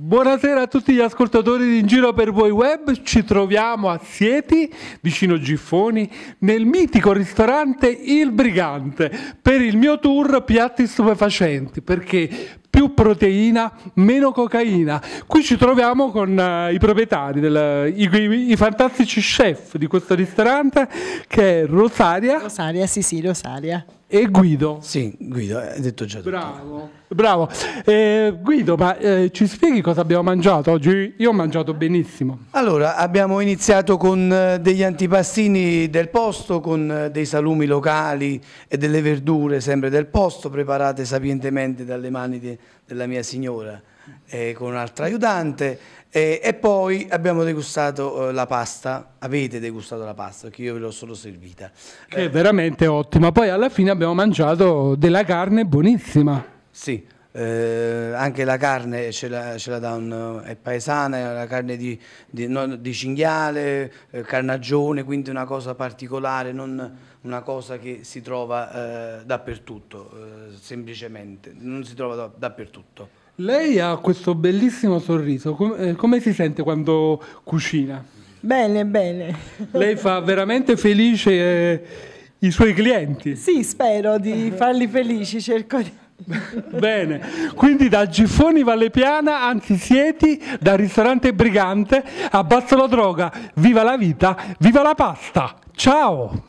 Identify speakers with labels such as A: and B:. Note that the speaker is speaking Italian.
A: Buonasera a tutti gli ascoltatori di In Giro per Voi Web, ci troviamo a Sieti, vicino Giffoni, nel mitico ristorante Il Brigante, per il mio tour piatti stupefacenti, perché più proteina, meno cocaina. Qui ci troviamo con uh, i proprietari, del, i, i, i, fantastici chef di questo ristorante, che è Rosaria. Rosaria, sì sì, Rosaria. E Guido? Sì, Guido, eh, hai detto già tutto. Bravo, bravo. Eh, Guido, ma eh, ci spieghi
B: cosa abbiamo mangiato oggi? Io ho mangiato benissimo.
C: Allora, abbiamo iniziato con eh, degli antipastini del posto, con eh, dei salumi locali e delle verdure sempre del posto, preparate sapientemente dalle mani de, della mia signora eh, con un'altra aiutante eh, e poi abbiamo degustato eh, la pasta, avete degustato la pasta che io ve l'ho solo servita.
B: Che è eh. veramente ottima, poi alla fine abbiamo mangiato della carne buonissima.
C: Sì, eh, anche la carne ce la, ce la dà un, è paesana, è la carne di, di, no, di cinghiale, eh, carnagione, quindi una cosa particolare, non una cosa che si trova eh, dappertutto, eh, semplicemente, non si trova da, dappertutto.
A: Lei ha questo bellissimo sorriso, Com- eh, come si sente quando cucina? Bene, bene. Lei fa veramente felice eh, i suoi clienti? Sì, spero di farli felici, cerco di... Bene, quindi da Giffoni Valle Piana, anzi Sieti, da Ristorante Brigante a la Droga, viva la vita, viva la pasta! Ciao!